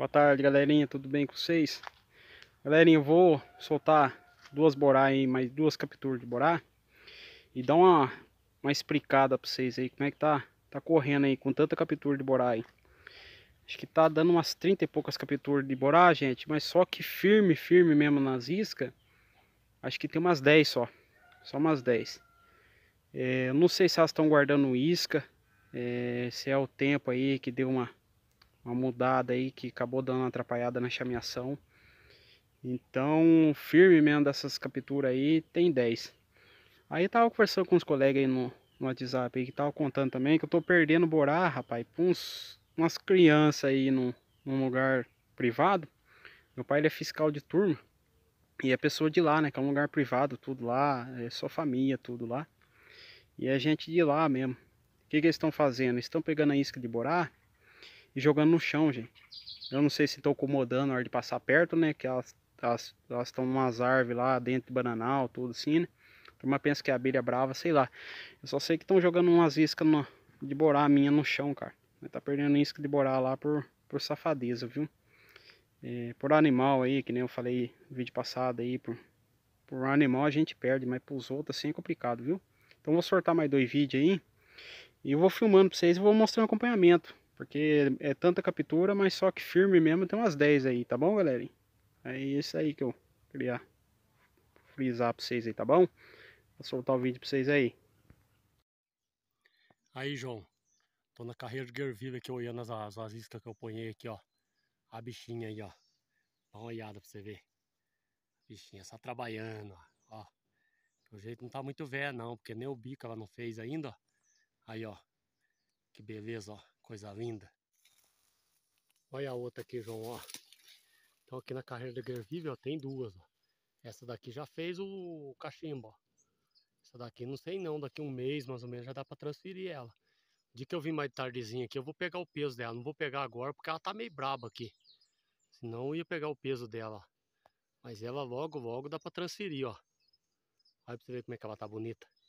Boa tarde, galerinha. Tudo bem com vocês? Galerinha, eu vou soltar duas borá aí, mais duas capturas de borá. E dar uma, uma explicada pra vocês aí, como é que tá, tá correndo aí com tanta captura de borá aí. Acho que tá dando umas 30 e poucas capturas de borá, gente. Mas só que firme, firme mesmo nas iscas. Acho que tem umas 10 só. Só umas 10. É, não sei se elas estão guardando isca. É, se é o tempo aí que deu uma uma mudada aí que acabou dando uma atrapalhada na chameação. Então, firme mesmo dessas capturas aí, tem 10. Aí tava conversando com os colegas aí no, no WhatsApp aí, que tava contando também que eu tô perdendo borá, rapaz, pra uns, umas crianças aí num num lugar privado. Meu pai ele é fiscal de turma e é pessoa de lá, né, que é um lugar privado, tudo lá, é só família, tudo lá. E é gente de lá mesmo. O que, que eles estão fazendo? estão pegando a isca de borá e jogando no chão, gente. Eu não sei se estou incomodando na hora de passar perto, né? Que elas elas estão umas árvores lá dentro de bananal, tudo assim, né? A turma pensa que é abelha brava, sei lá. Eu só sei que estão jogando umas iscas no, de borá minha no chão, cara. Tá perdendo isca de borá lá por, por safadeza, viu? É, por animal aí, que nem eu falei no vídeo passado aí, por, por animal a gente perde, mas pros outros assim é complicado, viu? Então vou sortar mais dois vídeos aí. E eu vou filmando pra vocês e vou mostrar acompanhamento. Porque é tanta captura, mas só que firme mesmo tem umas 10 aí, tá bom, galera? É isso aí que eu queria frisar pra vocês aí, tá bom? Vou soltar o vídeo pra vocês aí. Aí, João. Tô na carreira de guerrilha aqui, olhando as, as, as iscas que eu ponhei aqui, ó. A bichinha aí, ó. Dá uma olhada pra você ver. a Bichinha só trabalhando, ó. ó. O jeito não tá muito velha, não, porque nem o bico ela não fez ainda, ó. Aí, ó. Que beleza, ó. Coisa linda. Olha a outra aqui, João, ó. Então aqui na carreira de Granville, ó, tem duas, ó. Essa daqui já fez o cachimbo, ó. Essa daqui não sei não, daqui um mês mais ou menos já dá para transferir ela. De que eu vim mais tardezinha aqui, eu vou pegar o peso dela. Não vou pegar agora porque ela tá meio braba aqui. Senão eu ia pegar o peso dela. Mas ela logo, logo dá para transferir, ó. Olha pra você ver como é que ela tá bonita.